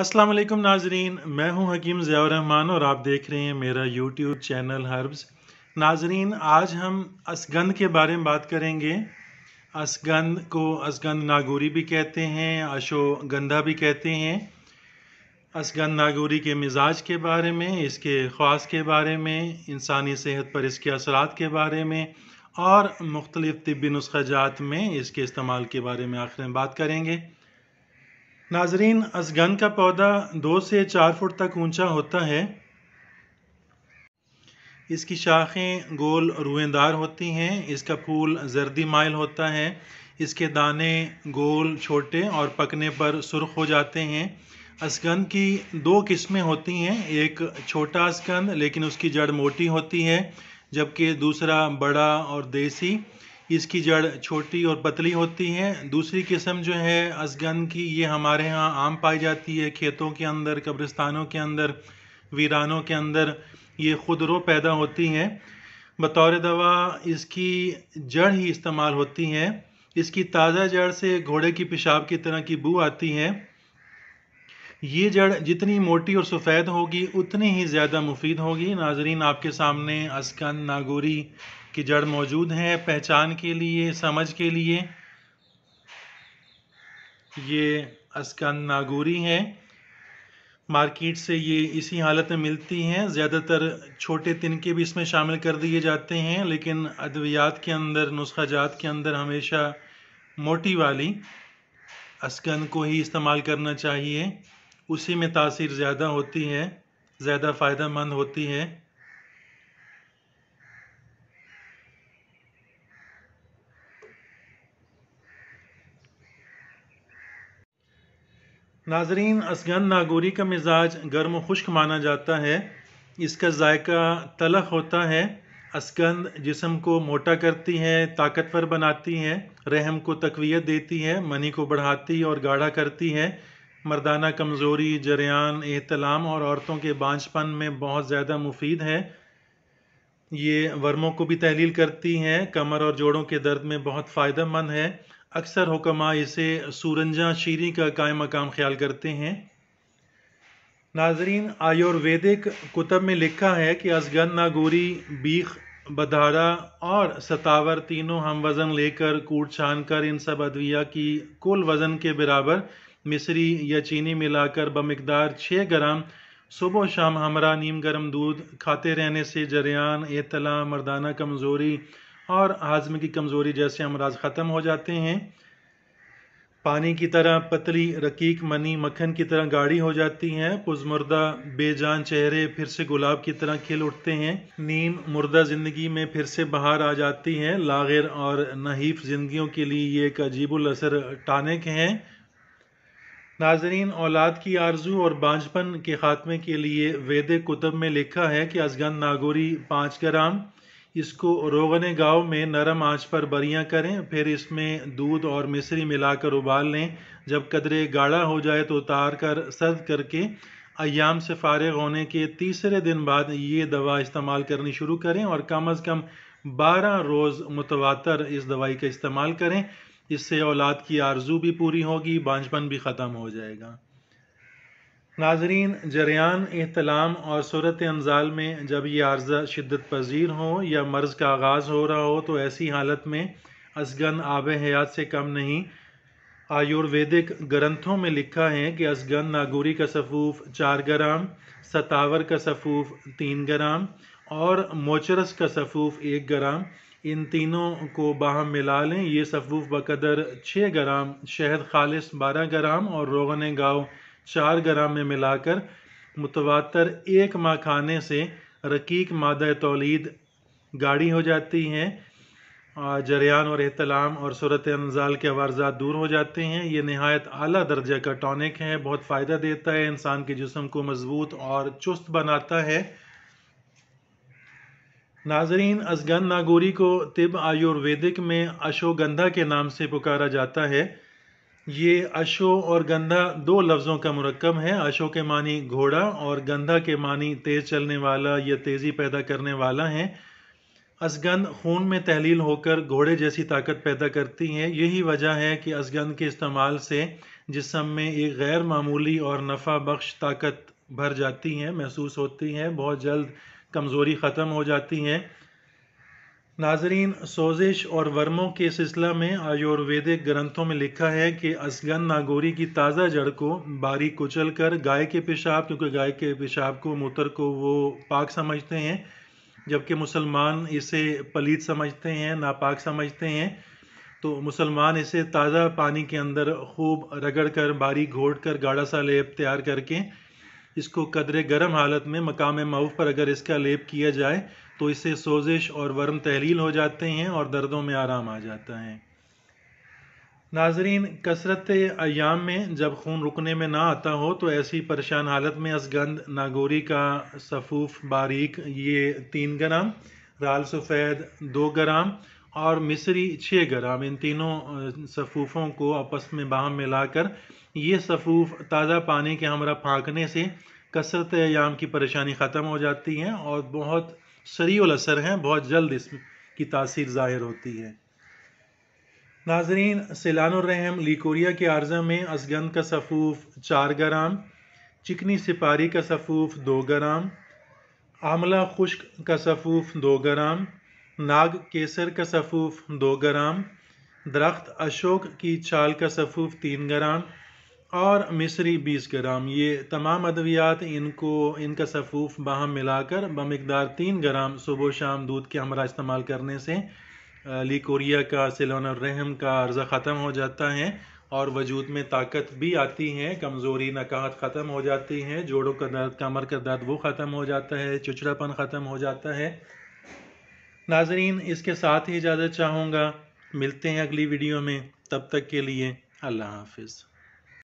अस्सलाम वालेकुम नाजरीन मैं हूं हकीम रहमान और आप देख रहे हैं मेरा यूट्यूब चैनल हर्ब्स नाजरीन आज हम असगंद के बारे में बात करेंगे असगंद को असगंद नागौरी भी कहते हैं अशोगंधा भी कहते हैं असगंद नागौरी के मिजाज के बारे में इसके ख़्वास के बारे में इंसानी सेहत पर इसके असरात के बारे में और मुख्तलिफ़ तबी नुस्खाजात में इसके इस्तेमाल के बारे में आखिर में बात करेंगे नाजरीन असगन का पौधा दो से चार फुट तक ऊंचा होता है इसकी शाखें गोल रुएदार होती हैं इसका फूल जर्दी माइल होता है इसके दाने गोल छोटे और पकने पर सुर्ख हो जाते हैं असगंद की दो किस्में होती हैं एक छोटा असगंद लेकिन उसकी जड़ मोटी होती है जबकि दूसरा बड़ा और देसी इसकी जड़ छोटी और पतली होती है दूसरी किस्म जो है असगन की ये हमारे यहाँ आम पाई जाती है खेतों के अंदर कब्रिस्तानों के अंदर वीरानों के अंदर ये खुद रो पैदा होती हैं बतौर दवा इसकी जड़ ही इस्तेमाल होती हैं इसकी ताज़ा जड़ से घोड़े की पेशाब की तरह की बू आती है ये जड़ जितनी मोटी और सफ़ेद होगी उतनी ही ज़्यादा मुफीद होगी नाजरीन आपके सामने असकन नागोरी कि जड़ मौजूद है पहचान के लिए समझ के लिए ये अस्कन नागोरी है मार्केट से ये इसी हालत में मिलती हैं ज़्यादातर छोटे तिनके भी इसमें शामिल कर दिए जाते हैं लेकिन अद्वियात के अंदर नुस्खा जात के अंदर हमेशा मोटी वाली अस्कन को ही इस्तेमाल करना चाहिए उसी में तासीर ज़्यादा होती है ज़्यादा फ़ायदा मंद होती है नाजरीन असगन नागौरी का मिजाज गर्म खुश्क माना जाता है इसका जायका तलख होता है असगंद जिसम को मोटा करती है ताकतवर बनाती है रहम को तकवीत देती है मनी को बढ़ाती और गाढ़ा करती है मर्दाना कमज़ोरी जरियान एहतलाम और औरतों के बांझपन में बहुत ज़्यादा मुफीद है ये वर्मों को भी तहलील करती हैं कमर और जोड़ों के दर्द में बहुत फ़ायदा मंद है अक्सर हुक्मा इसे सूरंजा शीरी का कायम मकाम ख्याल करते हैं नाजरीन आयुर्वेदिक कुतब में लिखा है कि असगन नागोरी बीख बदारा और सतावर तीनों हम वज़न लेकर कूट छान कर इन सब अदविया की कुल वज़न के बराबर मिसरी या चीनी मिलाकर बमकदार छः ग्राम सुबह शाम हमरा नीम गर्म दूध खाते रहने से जरियान एतला मर्दाना कमज़ोरी और हाजमे की कमज़ोरी जैसे अमराज ख़त्म हो जाते हैं पानी की तरह पतली रकीक मनी मक्खन की तरह गाढ़ी हो जाती हैं पुजमुर्दा बेजान चेहरे फिर से गुलाब की तरह खिल उठते हैं नीम मुर्दा ज़िंदगी में फिर से बाहर आ जाती है लागिर और नहीफ ज़िंदगियों के लिए ये एक अजीबुल असर टानिक हैं नाजरीन औलाद की आरजू और बांझपन के ख़ात्मे के लिए वेद कुतब में लिखा है कि असगन नागोरी पाँच ग्राम इसको रोगने गाँव में नरम आंच पर बरियां करें फिर इसमें दूध और मिश्री मिलाकर उबाल लें जब कदरे गाढ़ा हो जाए तो उतार कर सर्द करके अयाम से फारग होने के तीसरे दिन बाद ये दवा इस्तेमाल करनी शुरू करें और कम अज़ कम बारह रोज़ मुतवातर इस दवाई का इस्तेमाल करें इससे औलाद की आरजू भी पूरी होगी बांझपन भी ख़त्म हो जाएगा नाजरीन जरियान अहतलाम और सूरत अमजाल में जब यह अर्ज़ा शिद्दत पजीर हो या मर्ज़ का आगाज़ हो रहा हो तो ऐसी हालत में असगन आब हयात से कम नहीं आयुर्वेदिक ग्रंथों में लिखा है कि असगन नागोरी का सफ़ूफ चार ग्राम सतावर का सफ़ूफ तीन ग्राम और मोचरस का सफ़ूफ एक ग्राम इन तीनों को बाहम मिला लें ये सफ़ूफ बकदर छः ग्राम शहद खालिश बारह ग्राम और रोगन गाँव चार ग्राम में मिलाकर मुतवातर एक माह खाने से रकीक मादा तोलीद गाढ़ी हो जाती हैं जरियान और अहतलाम और सूरत अनजाल के वारजात दूर हो जाते हैं ये नहायत अली दर्जा का टॉनिक है बहुत फ़ायदा देता है इंसान के जिसम को मज़बूत और चुस्त बनाता है नाजरीन असगन नागोरी को तिब आयुर्वेदिक में अशोगंधा के नाम से पुकारा जाता है ये अशो और गंधा दो लफ्ज़ों का मरकब है अशो के मानी घोड़ा और गंधा के मानी तेज़ चलने वाला या तेज़ी पैदा करने वाला है असगंध खून में तहलील होकर घोड़े जैसी ताकत पैदा करती है यही वजह है कि असगंध के इस्तेमाल से जिसम में एक गैर मामूली और नफ़ा बख्श ताकत भर जाती है महसूस होती है बहुत जल्द कमज़ोरी ख़त्म हो जाती है नाजरीन सोजिश और वर्मों के सिलसिला में आयुर्वेदिक ग्रंथों में लिखा है कि असगन नागोरी की ताज़ा जड़ को बारी कुचल कर गाय के पेशाब क्योंकि गाय के पेशाब को मूत्र को वो पाक समझते हैं जबकि मुसलमान इसे पलीत समझते हैं नापाक समझते हैं तो मुसलमान इसे ताज़ा पानी के अंदर खूब रगड़ कर बारी घोट कर गाढ़ा सा लेप तैयार करके इसको कदरे गर्म हालत में मकाम मऊफ पर अगर इसका लेप किया जाए तो इससे सोजिश और वर्म तहलील हो जाते हैं और दर्दों में आराम आ जाता है नाजरीन कसरत अयाम में जब खून रुकने में ना आता हो तो ऐसी परेशान हालत में असगंध नागोरी का सफूफ बारीक ये तीन ग्राम राल सफ़ैद दो ग्राम और मिसरी छः ग्राम इन तीनों सफूफों को आपस में बाहम मिलाकर ये सफूफ ताज़ा पानी के हमरा फाँकने से कसरत अयाम की परेशानी ख़त्म हो जाती है और बहुत सरील असर हैं बहुत जल्द इस की तासीर ज़ाहिर होती है नाजरीन सिलानरहम लिकोरिया के आर्जा में असगंद का सफ़ूफ चार ग्राम चिकनी सिपारी का सफ़ूफ दो ग्राम आमला खुश्क का सफ़ूफ दो ग्राम नाग केसर का सफ़ूफ दो ग्राम दरख्त अशोक की छाल का सफ़ूफ तीन ग्राम और मिसरी 20 ग्राम ये तमाम अद्वियात इनको इनका सफ़ूफ बाहम मिलाकर बमकदार तीन ग्राम सुबह शाम दूध के हमरा इस्तेमाल करने से लिकोरिया का सिलोन रहम का अर्ज़ा ख़त्म हो जाता है और वजूद में ताकत भी आती है कमज़ोरी नकाहत ख़त्म हो जाती है जोड़ों का दर्द कमर का दर्द वो ख़त्म हो जाता है चुचड़ापन ख़त्म हो जाता है नाजरीन इसके साथ ही इजाज़त चाहूँगा मिलते हैं अगली वीडियो में तब तक के लिए अल्लाह हाफिज़